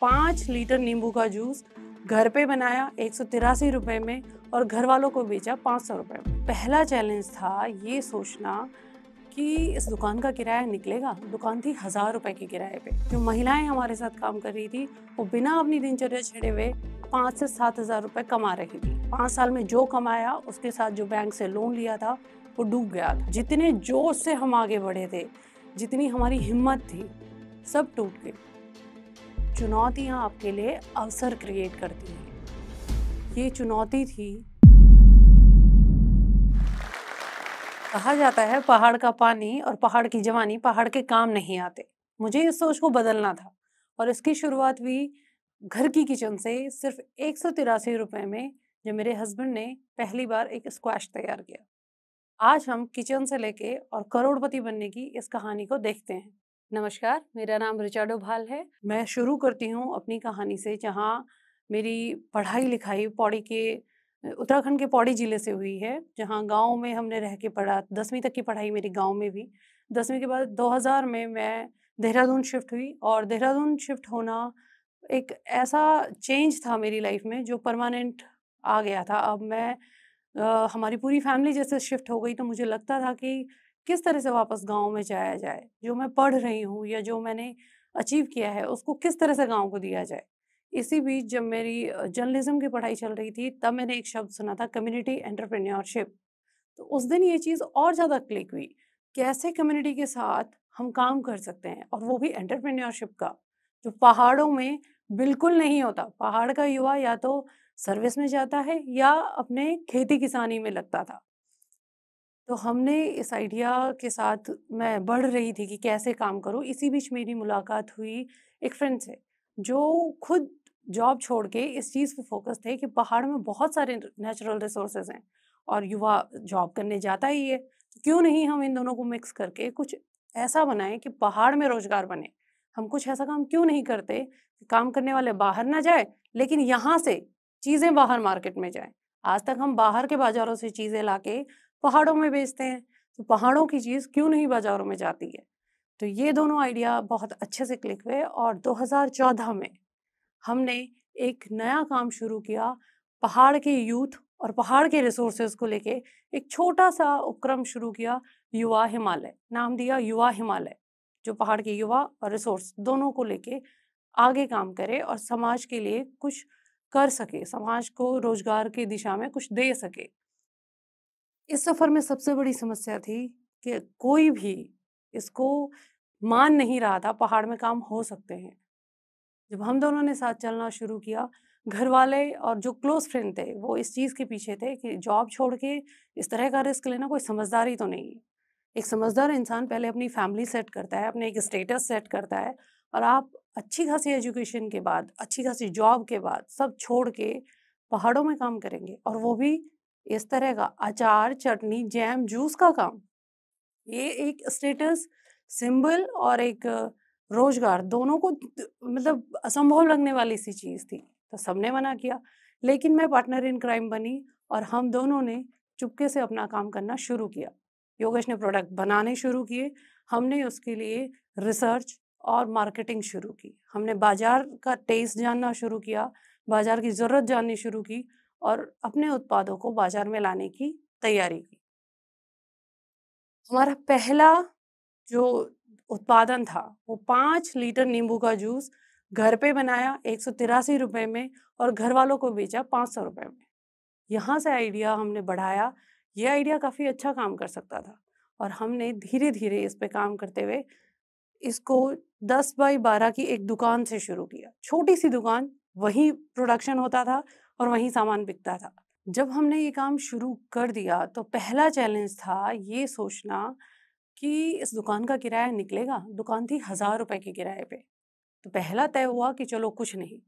पाँच लीटर नींबू का जूस घर पे बनाया एक सौ तिरासी रुपये में और घर वालों को बेचा पाँच सौ रुपये में पहला चैलेंज था ये सोचना कि इस दुकान का किराया निकलेगा दुकान थी हज़ार रुपए के किराए पे जो महिलाएं हमारे साथ काम कर रही थी वो बिना अपनी दिनचर्या छेड़े हुए पाँच से सात हज़ार रुपये कमा रही थी पाँच साल में जो कमाया उसके साथ जो बैंक से लोन लिया था वो डूब गया था जितने जोश से हम आगे बढ़े थे जितनी हमारी हिम्मत थी सब टूट गई चुनौतियाँ आपके लिए अवसर क्रिएट करती हैं ये चुनौती थी कहा जाता है पहाड़ का पानी और पहाड़ की जवानी पहाड़ के काम नहीं आते मुझे इस सोच को बदलना था और इसकी शुरुआत भी घर की किचन से सिर्फ एक सौ तिरासी रुपये में जो मेरे हस्बैंड ने पहली बार एक स्क्वैश तैयार किया आज हम किचन से लेके और करोड़पति बनने की इस कहानी को देखते हैं नमस्कार मेरा नाम रिचार्डो डोभाल है मैं शुरू करती हूँ अपनी कहानी से जहाँ मेरी पढ़ाई लिखाई पौड़ी के उत्तराखंड के पौड़ी ज़िले से हुई है जहाँ गांव में हमने रह के पढ़ा दसवीं तक की पढ़ाई मेरी गांव में भी दसवीं के बाद 2000 में मैं देहरादून शिफ्ट हुई और देहरादून शिफ्ट होना एक ऐसा चेंज था मेरी लाइफ में जो परमानेंट आ गया था अब मैं आ, हमारी पूरी फैमिली जैसे शिफ्ट हो गई तो मुझे लगता था कि किस तरह से वापस गाँव में जाया जाए जो मैं पढ़ रही हूँ या जो मैंने अचीव किया है उसको किस तरह से गाँव को दिया जाए इसी बीच जब मेरी जर्नलिज्म की पढ़ाई चल रही थी तब मैंने एक शब्द सुना था कम्युनिटी एंटरप्रेन्योरशिप तो उस दिन ये चीज़ और ज़्यादा क्लिक हुई कैसे कम्युनिटी के साथ हम काम कर सकते हैं और वो भी एंटरप्रेन्योरशिप का जो पहाड़ों में बिल्कुल नहीं होता पहाड़ का युवा या तो सर्विस में जाता है या अपने खेती किसानी में लगता था तो हमने इस आइडिया के साथ मैं बढ़ रही थी कि कैसे काम करूँ इसी बीच मेरी मुलाकात हुई एक फ्रेंड से जो खुद जॉब छोड़ के इस चीज़ पे फोकस थे कि पहाड़ में बहुत सारे नेचुरल रिसोर्सेज हैं और युवा जॉब करने जाता ही है क्यों नहीं हम इन दोनों को मिक्स करके कुछ ऐसा बनाएं कि पहाड़ में रोजगार बने हम कुछ ऐसा काम क्यों नहीं करते कि काम करने वाले बाहर ना जाए लेकिन यहाँ से चीज़ें बाहर मार्केट में जाएं आज तक हम बाहर के बाज़ारों से चीज़ें लाके पहाड़ों में बेचते हैं तो पहाड़ों की चीज़ क्यों नहीं बाज़ारों में जाती है तो ये दोनों आइडिया बहुत अच्छे से क्लिक हुए और 2014 में हमने एक नया काम शुरू किया पहाड़ के यूथ और पहाड़ के रिसोर्सेज को लेके एक छोटा सा उपक्रम शुरू किया युवा हिमालय नाम दिया युवा हिमालय जो पहाड़ के युवा और रिसोर्स दोनों को लेके आगे काम करे और समाज के लिए कुछ कर सके समाज को रोजगार की दिशा में कुछ दे सके इस सफ़र में सबसे बड़ी समस्या थी कि कोई भी इसको मान नहीं रहा था पहाड़ में काम हो सकते हैं जब हम दोनों ने साथ चलना शुरू किया घर वाले और जो क्लोज फ्रेंड थे वो इस चीज़ के पीछे थे कि जॉब छोड़ के इस तरह का रिस्क लेना कोई समझदारी तो नहीं है एक समझदार इंसान पहले अपनी फैमिली सेट करता है अपने एक स्टेटस सेट करता है और आप अच्छी खासी एजुकेशन के बाद अच्छी खासी जॉब के बाद सब छोड़ के पहाड़ों में काम करेंगे और वो भी इस तरह का अचार चटनी जैम जूस का काम ये एक स्टेटस सिंबल और एक रोजगार दोनों को मतलब असंभव लगने वाली सी चीज़ थी तो सबने मना किया लेकिन मैं पार्टनर इन क्राइम बनी और हम दोनों ने चुपके से अपना काम करना शुरू किया योगेश ने प्रोडक्ट बनाने शुरू किए हमने उसके लिए रिसर्च और मार्केटिंग शुरू की हमने बाज़ार का टेस्ट जानना शुरू किया बाज़ार की ज़रूरत जाननी शुरू की और अपने उत्पादों को बाजार में लाने की तैयारी की हमारा पहला जो उत्पादन था वो पाँच लीटर नींबू का जूस घर पे बनाया एक सौ तिरासी रुपये में और घर वालों को बेचा पाँच सौ रुपये में यहाँ से आइडिया हमने बढ़ाया ये आइडिया काफ़ी अच्छा काम कर सकता था और हमने धीरे धीरे इस पर काम करते हुए इसको दस बाई बारह की एक दुकान से शुरू किया छोटी सी दुकान वही प्रोडक्शन होता था और वहीं सामान बिकता था जब हमने ये काम शुरू कर दिया तो पहला चैलेंज था ये सोचना कि इस दुकान का किराया निकलेगा दुकान थी हज़ार रुपए के किराए पे तो पहला तय हुआ कि चलो कुछ नहीं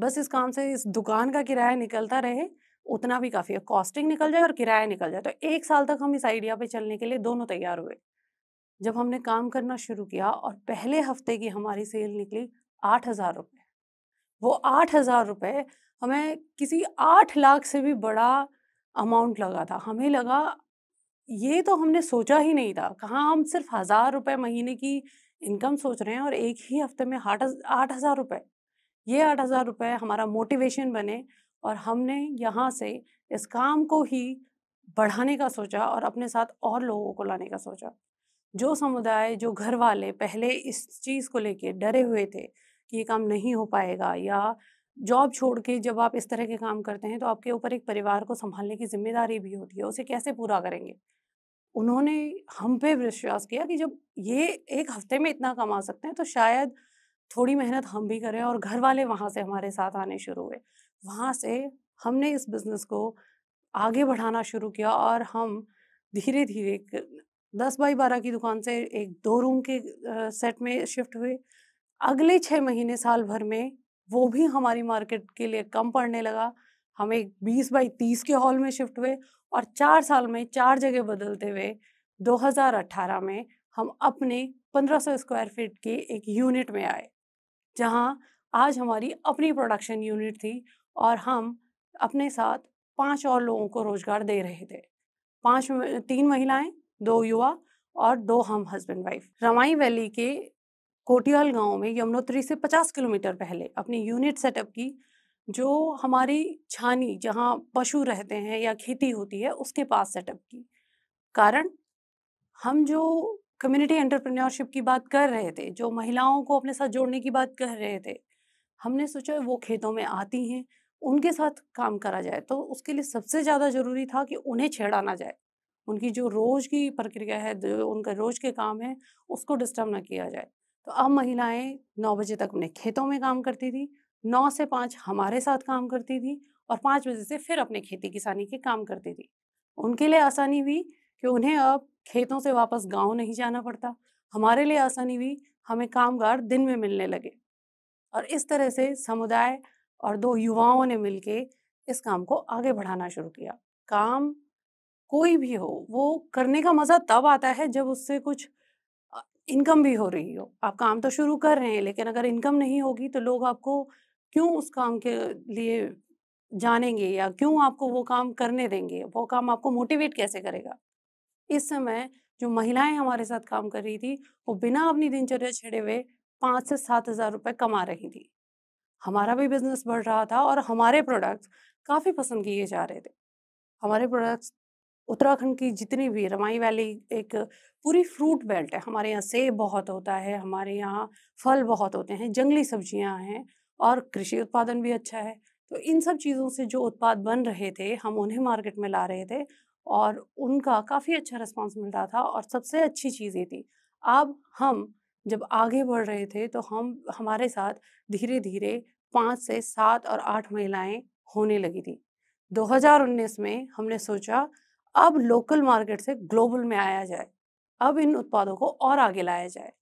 बस इस काम से इस दुकान का किराया निकलता रहे उतना भी काफ़ी है कॉस्टिंग निकल जाए और किराया निकल जाए तो एक साल तक हम इस आइडिया पे चलने के लिए दोनों तैयार हुए जब हमने काम करना शुरू किया और पहले हफ्ते की हमारी सेल निकली आठ हज़ार रुपये वो आठ हज़ार रुपये हमें किसी आठ लाख से भी बड़ा अमाउंट लगा था हमें लगा ये तो हमने सोचा ही नहीं था कहाँ हम सिर्फ हज़ार रुपये महीने की इनकम सोच रहे हैं और एक ही हफ्ते में आठ आठ हज़ार रुपये ये आठ हज़ार रुपये हमारा मोटिवेशन बने और हमने यहाँ से इस काम को ही बढ़ाने का सोचा और अपने साथ और लोगों को लाने का सोचा जो समुदाय जो घर वाले पहले इस चीज़ को लेके डरे हुए थे कि ये काम नहीं हो पाएगा या जॉब छोड़ के जब आप इस तरह के काम करते हैं तो आपके ऊपर एक परिवार को संभालने की जिम्मेदारी भी होती है उसे कैसे पूरा करेंगे उन्होंने हम पे विश्वास किया कि जब ये एक हफ्ते में इतना कमा सकते हैं तो शायद थोड़ी मेहनत हम भी करें और घर वाले वहाँ से हमारे साथ आने शुरू हुए वहाँ से हमने इस बिज़नेस को आगे बढ़ाना शुरू किया और हम धीरे धीरे दस बाई बारह की दुकान से एक दो रूम के सेट में शिफ्ट हुए अगले छः महीने साल भर में वो भी हमारी मार्केट के लिए कम पड़ने लगा हम एक बीस बाई तीस के हॉल में शिफ्ट हुए और चार साल में चार जगह बदलते हुए 2018 में हम अपने 1500 स्क्वायर फीट के एक यूनिट में आए जहां आज हमारी अपनी प्रोडक्शन यूनिट थी और हम अपने साथ पांच और लोगों को रोज़गार दे रहे थे पांच तीन महिलाएं दो युवा और दो हम हस्बैंड वाइफ रमाई वैली के कोटियाल गांव में यमुनोत्री से 50 किलोमीटर पहले अपनी यूनिट सेटअप की जो हमारी छानी जहां पशु रहते हैं या खेती होती है उसके पास सेटअप की कारण हम जो कम्युनिटी एंटरप्रेन्योरशिप की बात कर रहे थे जो महिलाओं को अपने साथ जोड़ने की बात कर रहे थे हमने सोचा वो खेतों में आती हैं उनके साथ काम करा जाए तो उसके लिए सबसे ज़्यादा ज़रूरी था कि उन्हें छेड़ा ना जाए उनकी जो रोज़ की प्रक्रिया है जो उनका रोज़ के काम है उसको डिस्टर्ब ना किया जाए तो अब महिलाएं नौ बजे तक अपने खेतों में काम करती थी नौ से पाँच हमारे साथ काम करती थी और पाँच बजे से फिर अपने खेती किसानी के काम करती थी उनके लिए आसानी हुई कि उन्हें अब खेतों से वापस गांव नहीं जाना पड़ता हमारे लिए आसानी हुई हमें कामगार दिन में मिलने लगे और इस तरह से समुदाय और दो युवाओं ने मिल इस काम को आगे बढ़ाना शुरू किया काम कोई भी हो वो करने का मज़ा तब आता है जब उससे कुछ इनकम भी हो रही हो आप काम तो शुरू कर रहे हैं लेकिन अगर इनकम नहीं होगी तो लोग आपको क्यों उस काम के लिए जानेंगे या क्यों आपको वो काम करने देंगे वो काम आपको मोटिवेट कैसे करेगा इस समय जो महिलाएं हमारे साथ काम कर रही थी वो बिना अपनी दिनचर्या छेड़े हुए पाँच से सात हज़ार रुपये कमा रही थी हमारा भी बिजनेस बढ़ रहा था और हमारे प्रोडक्ट्स काफ़ी पसंद किए जा रहे थे हमारे प्रोडक्ट्स उत्तराखंड की जितनी भी रमाई वैली एक पूरी फ्रूट बेल्ट है हमारे यहाँ सेब बहुत होता है हमारे यहाँ फल बहुत होते हैं जंगली सब्जियाँ हैं और कृषि उत्पादन भी अच्छा है तो इन सब चीज़ों से जो उत्पाद बन रहे थे हम उन्हें मार्केट में ला रहे थे और उनका काफ़ी अच्छा रिस्पॉन्स मिल रहा था और सबसे अच्छी चीज़ ये थी अब हम जब आगे बढ़ रहे थे तो हम हमारे साथ धीरे धीरे पाँच से सात और आठ महिलाएं होने लगी थी 2019 में हमने सोचा अब लोकल मार्केट से ग्लोबल में आया जाए अब इन उत्पादों को और आगे लाया जाए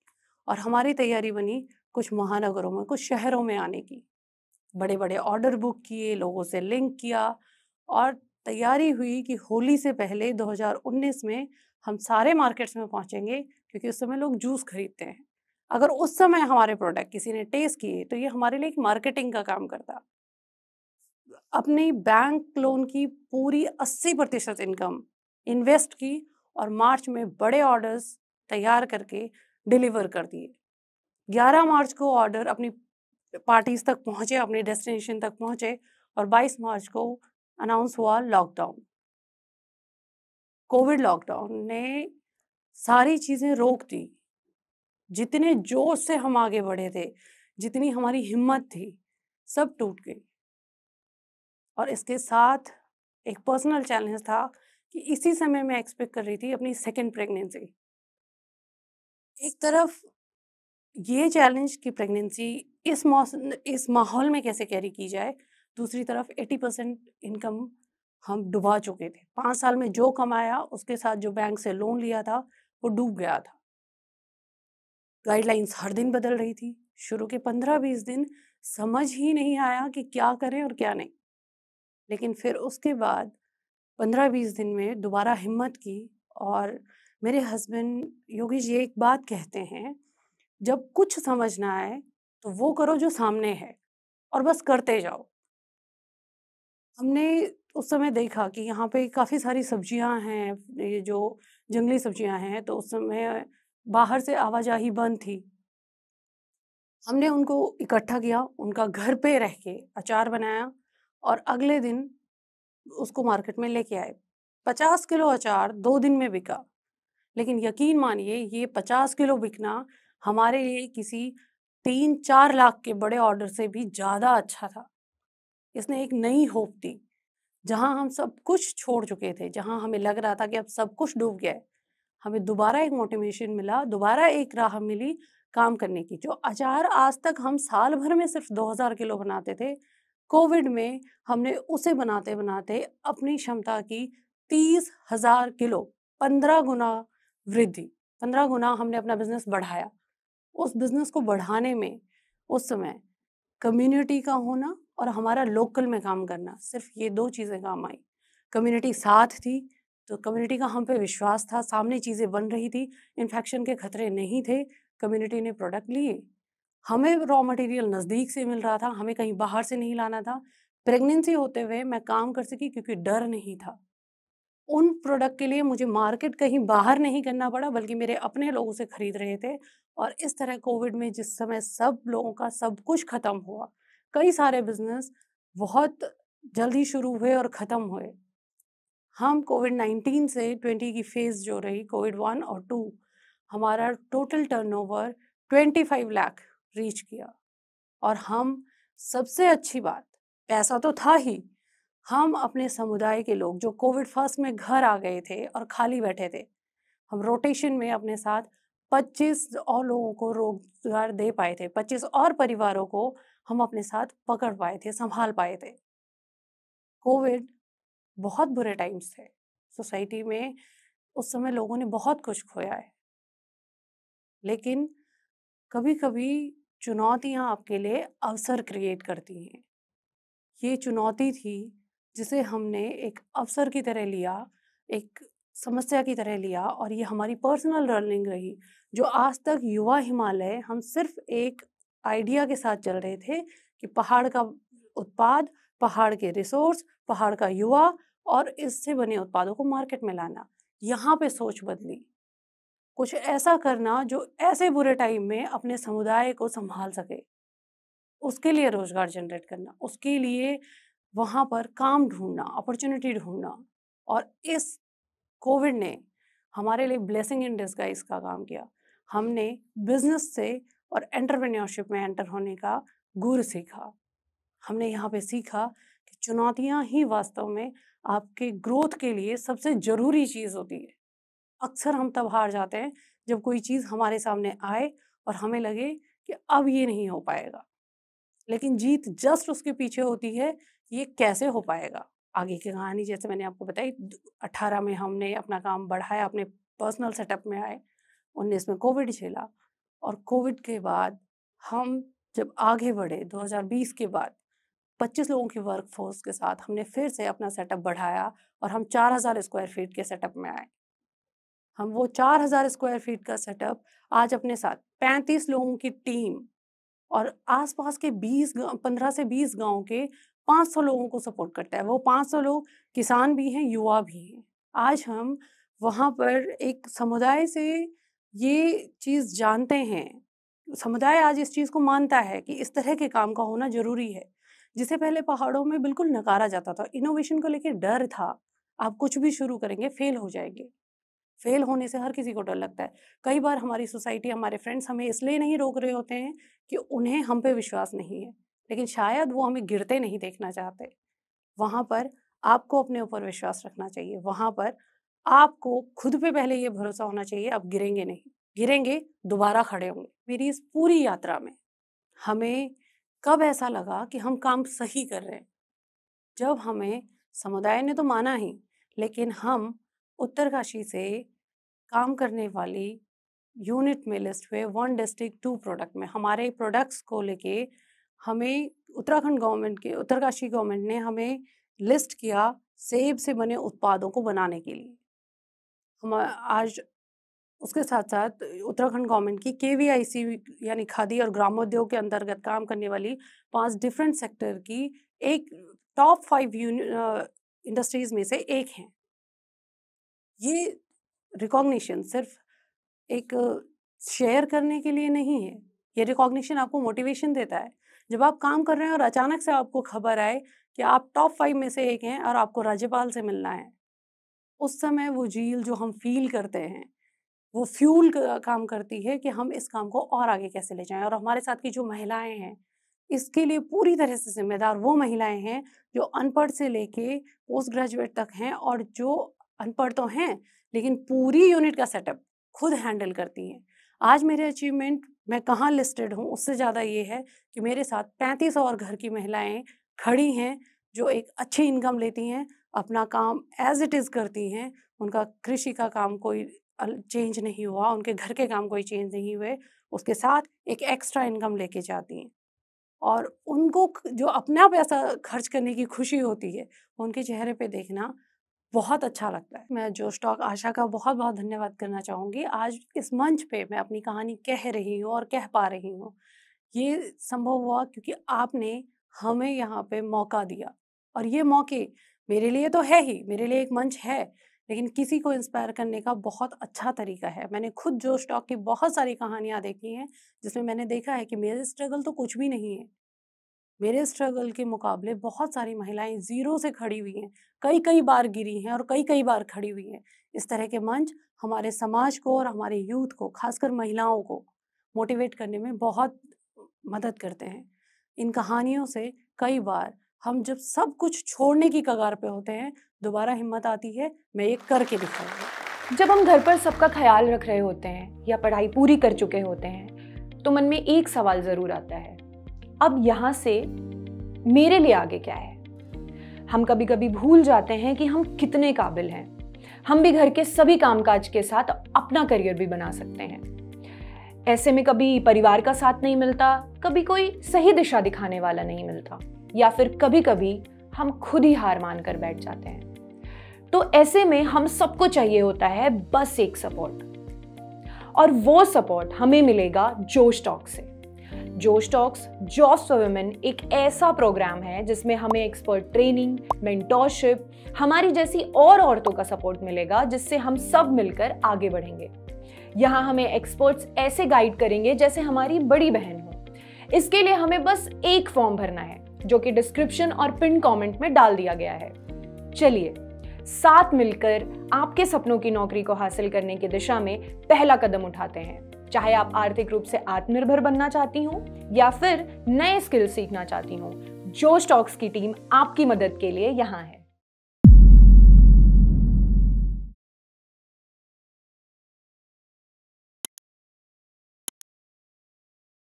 और हमारी तैयारी बनी कुछ महानगरों में कुछ शहरों में आने की बड़े बड़े ऑर्डर बुक किए लोगों से लिंक किया और तैयारी हुई कि होली से पहले 2019 में हम सारे मार्केट्स में पहुंचेंगे क्योंकि उस समय लोग जूस खरीदते हैं अगर उस समय हमारे प्रोडक्ट किसी ने टेस्ट किए तो ये हमारे लिए एक मार्केटिंग का काम करता अपने बैंक लोन की पूरी अस्सी प्रतिशत इनकम इन्वेस्ट की और मार्च में बड़े ऑर्डर्स तैयार करके डिलीवर कर दिए 11 मार्च को ऑर्डर अपनी पार्टीज तक पहुंचे अपने डेस्टिनेशन तक पहुंचे और 22 मार्च को अनाउंस हुआ लॉकडाउन कोविड लॉकडाउन ने सारी चीज़ें रोक दी जितने जोश से हम आगे बढ़े थे जितनी हमारी हिम्मत थी सब टूट गई और इसके साथ एक पर्सनल चैलेंज था कि इसी समय मैं एक्सपेक्ट कर रही थी अपनी सेकेंड प्रेगनेंसी एक तरफ ये चैलेंज कि प्रेगनेंसी इस मौसम इस माहौल में कैसे कैरी की जाए दूसरी तरफ 80 परसेंट इनकम हम डुबा चुके थे पाँच साल में जो कमाया उसके साथ जो बैंक से लोन लिया था वो डूब गया था गाइडलाइंस हर दिन बदल रही थी शुरू के पंद्रह बीस दिन समझ ही नहीं आया कि क्या करें और क्या नहीं लेकिन फिर उसके बाद पंद्रह बीस दिन में दोबारा हिम्मत की और मेरे हस्बैंड योगी जी एक बात कहते हैं जब कुछ समझ ना आए तो वो करो जो सामने है और बस करते जाओ हमने उस समय देखा कि यहाँ पे काफ़ी सारी सब्जियाँ हैं ये जो जंगली सब्जियाँ हैं तो उस समय बाहर से आवाजाही बंद थी हमने उनको इकट्ठा किया उनका घर पे रह के अचार बनाया और अगले दिन उसको मार्केट में लेके आए पचास किलो अचार दो दिन में बिका लेकिन यकीन मानिए ये पचास किलो बिकना हमारे लिए किसी तीन चार लाख के बड़े ऑर्डर से भी ज़्यादा अच्छा था इसने एक नई होप दी जहाँ हम सब कुछ छोड़ चुके थे जहाँ हमें लग रहा था कि अब सब कुछ डूब गया है हमें दोबारा एक मोटिवेशन मिला दोबारा एक राह मिली काम करने की जो अचार आज तक हम साल भर में सिर्फ 2000 किलो बनाते थे कोविड में हमने उसे बनाते बनाते अपनी क्षमता की तीस हजार किलो पंद्रह गुना वृद्धि पंद्रह गुना हमने अपना बिजनेस बढ़ाया उस बिजनेस को बढ़ाने में उस समय कम्युनिटी का होना और हमारा लोकल में काम करना सिर्फ ये दो चीज़ें काम आई कम्युनिटी साथ थी तो कम्युनिटी का हम पे विश्वास था सामने चीज़ें बन रही थी इन्फेक्शन के खतरे नहीं थे कम्युनिटी ने प्रोडक्ट लिए हमें रॉ मटेरियल नज़दीक से मिल रहा था हमें कहीं बाहर से नहीं लाना था प्रेगनेंसी होते हुए मैं काम कर सकी क्योंकि डर नहीं था उन प्रोडक्ट के लिए मुझे मार्केट कहीं बाहर नहीं करना पड़ा बल्कि मेरे अपने लोगों से ख़रीद रहे थे और इस तरह कोविड में जिस समय सब लोगों का सब कुछ ख़त्म हुआ कई सारे बिजनेस बहुत जल्दी शुरू हुए और ख़त्म हुए हम कोविड नाइन्टीन से ट्वेंटी की फेज़ जो रही कोविड वन और टू हमारा total turnover twenty five lakh reach किया और हम सबसे अच्छी बात पैसा तो था ही हम अपने समुदाय के लोग जो कोविड फर्स्ट में घर आ गए थे और खाली बैठे थे हम रोटेशन में अपने साथ 25 और लोगों को रोजगार दे पाए थे 25 और परिवारों को हम अपने साथ पकड़ पाए थे संभाल पाए थे कोविड बहुत बुरे टाइम्स थे सोसाइटी में उस समय लोगों ने बहुत कुछ खोया है लेकिन कभी कभी चुनौतियाँ आपके लिए अवसर क्रिएट करती हैं ये चुनौती थी जिसे हमने एक अवसर की तरह लिया एक समस्या की तरह लिया और ये हमारी पर्सनल लर्निंग रही जो आज तक युवा हिमालय हम सिर्फ एक आइडिया के साथ चल रहे थे कि पहाड़ का उत्पाद पहाड़ के रिसोर्स पहाड़ का युवा और इससे बने उत्पादों को मार्केट में लाना यहाँ पे सोच बदली कुछ ऐसा करना जो ऐसे बुरे टाइम में अपने समुदाय को संभाल सके उसके लिए रोज़गार जनरेट करना उसके लिए वहाँ पर काम ढूंढना अपॉर्चुनिटी ढूंढना और इस कोविड ने हमारे लिए ब्लेसिंग इन डिस्गाइज का काम किया हमने बिजनेस से और एंटरप्रेन्योरशिप में एंटर होने का गुर सीखा हमने यहाँ पे सीखा कि चुनौतियाँ ही वास्तव में आपके ग्रोथ के लिए सबसे ज़रूरी चीज़ होती है अक्सर हम तब हार जाते हैं जब कोई चीज़ हमारे सामने आए और हमें लगे कि अब ये नहीं हो पाएगा लेकिन जीत जस्ट उसके पीछे होती है ये कैसे हो पाएगा आगे की कहानी जैसे मैंने आपको बताई अट्ठारह में हमने अपना काम बढ़ाया अपने पर्सनल सेटअप में आए उन्नीस में कोविड झेला और कोविड के बाद हम जब आगे बढ़े 2020 के बाद 25 लोगों की वर्कफोर्स के साथ हमने फिर से अपना सेटअप बढ़ाया और हम 4000 स्क्वायर फीट के सेटअप में आए हम वो चार हजार स्क्वायर फीट का सेटअप आज अपने साथ पैंतीस लोगों की टीम और आसपास के बीस पंद्रह से बीस गांव के पाँच सौ लोगों को सपोर्ट करता है वो पाँच सौ लोग किसान भी हैं युवा भी हैं आज हम वहाँ पर एक समुदाय से ये चीज़ जानते हैं समुदाय आज इस चीज़ को मानता है कि इस तरह के काम का होना ज़रूरी है जिसे पहले पहाड़ों में बिल्कुल नकारा जाता था इनोवेशन को लेकर डर था आप कुछ भी शुरू करेंगे फेल हो जाएंगे फेल होने से हर किसी को डर लगता है कई बार हमारी सोसाइटी हमारे फ्रेंड्स हमें इसलिए नहीं रोक रहे होते हैं कि उन्हें हम पे विश्वास नहीं है लेकिन शायद वो हमें गिरते नहीं देखना चाहते वहाँ पर आपको अपने ऊपर विश्वास रखना चाहिए वहाँ पर आपको खुद पे पहले ये भरोसा होना चाहिए आप गिरेंगे नहीं गिरेंगे दोबारा खड़े होंगे मेरी इस पूरी यात्रा में हमें कब ऐसा लगा कि हम काम सही कर रहे हैं जब हमें समुदाय ने तो माना ही लेकिन हम उत्तरकाशी से काम करने वाली यूनिट में लिस्ट हुए वन डिस्ट्रिक्ट टू प्रोडक्ट में हमारे प्रोडक्ट्स को लेके हमें उत्तराखंड गवर्नमेंट के उत्तरकाशी गवर्नमेंट ने हमें लिस्ट किया सेब से बने उत्पादों को बनाने के लिए हम आज उसके साथ साथ उत्तराखंड गवर्नमेंट की के वी आई सी यानी खादी और ग्रामोद्योग के अंतर्गत काम करने वाली पांच डिफरेंट सेक्टर की एक टॉप फाइव इंडस्ट्रीज में से एक हैं ये रिकॉग्निशन सिर्फ एक शेयर करने के लिए नहीं है ये रिकॉग्निशन आपको मोटिवेशन देता है जब आप काम कर रहे हैं और अचानक से आपको खबर आए कि आप टॉप फाइव में से एक हैं और आपको राज्यपाल से मिलना है उस समय वो झील जो हम फील करते हैं वो फ्यूल काम करती है कि हम इस काम को और आगे कैसे ले जाएं और हमारे साथ की जो महिलाएं हैं इसके लिए पूरी तरह से जिम्मेदार वो महिलाएं हैं जो अनपढ़ से लेके पोस्ट ग्रेजुएट तक हैं और जो अनपढ़ तो हैं लेकिन पूरी यूनिट का सेटअप खुद हैंडल करती हैं आज मेरे अचीवमेंट मैं कहाँ लिस्टेड हूँ उससे ज़्यादा ये है कि मेरे साथ पैंतीस और घर की महिलाएं खड़ी हैं जो एक अच्छी इनकम लेती हैं अपना काम एज इट इज़ करती हैं उनका कृषि का काम कोई चेंज नहीं हुआ उनके घर के काम कोई चेंज नहीं हुए उसके साथ एक एक्स्ट्रा इनकम लेके जाती हैं और उनको जो अपना पैसा खर्च करने की खुशी होती है उनके चेहरे पे देखना बहुत अच्छा लगता है मैं जो स्टॉक आशा का बहुत बहुत धन्यवाद करना चाहूँगी आज इस मंच पे मैं अपनी कहानी कह रही हूँ और कह पा रही हूँ ये संभव हुआ क्योंकि आपने हमें यहाँ पे मौका दिया और ये मौके मेरे लिए तो है ही मेरे लिए एक मंच है लेकिन किसी को इंस्पायर करने का बहुत अच्छा तरीका है मैंने खुद जो स्टॉक की बहुत सारी कहानियाँ देखी हैं जिसमें मैंने देखा है कि मेरे स्ट्रगल तो कुछ भी नहीं है मेरे स्ट्रगल के मुकाबले बहुत सारी महिलाएं ज़ीरो से खड़ी हुई हैं कई कई बार गिरी हैं और कई कई बार खड़ी हुई हैं इस तरह के मंच हमारे समाज को और हमारे यूथ को खासकर महिलाओं को मोटिवेट करने में बहुत मदद करते हैं इन कहानियों से कई बार हम जब सब कुछ छोड़ने की कगार पे होते हैं दोबारा हिम्मत आती है मैं ये करके दिखाऊंगा जब हम घर पर सबका ख्याल रख रहे होते हैं या पढ़ाई पूरी कर चुके होते हैं तो मन में एक सवाल ज़रूर आता है अब यहाँ से मेरे लिए आगे क्या है हम कभी कभी भूल जाते हैं कि हम कितने काबिल हैं हम भी घर के सभी कामकाज के साथ अपना करियर भी बना सकते हैं ऐसे में कभी परिवार का साथ नहीं मिलता कभी कोई सही दिशा दिखाने वाला नहीं मिलता या फिर कभी कभी हम खुद ही हार मान कर बैठ जाते हैं तो ऐसे में हम सबको चाहिए होता है बस एक सपोर्ट और वो सपोर्ट हमें मिलेगा जोश टॉक से जो स्टॉक्स जॉब्स फॉर वुमेन एक ऐसा प्रोग्राम है जिसमें हमें एक्सपर्ट ट्रेनिंग मेंटोरशिप हमारी जैसी और औरतों का सपोर्ट मिलेगा जिससे हम सब मिलकर आगे बढ़ेंगे यहाँ हमें एक्सपर्ट्स ऐसे गाइड करेंगे जैसे हमारी बड़ी बहन हो इसके लिए हमें बस एक फॉर्म भरना है जो कि डिस्क्रिप्शन और पिन कमेंट में डाल दिया गया है चलिए साथ मिलकर आपके सपनों की नौकरी को हासिल करने की दिशा में पहला कदम उठाते हैं चाहे आप आर्थिक रूप से आत्मनिर्भर बनना चाहती हूँ या फिर नए स्किल सीखना चाहती हूँ जो स्टॉक्स की टीम आपकी मदद के लिए यहाँ है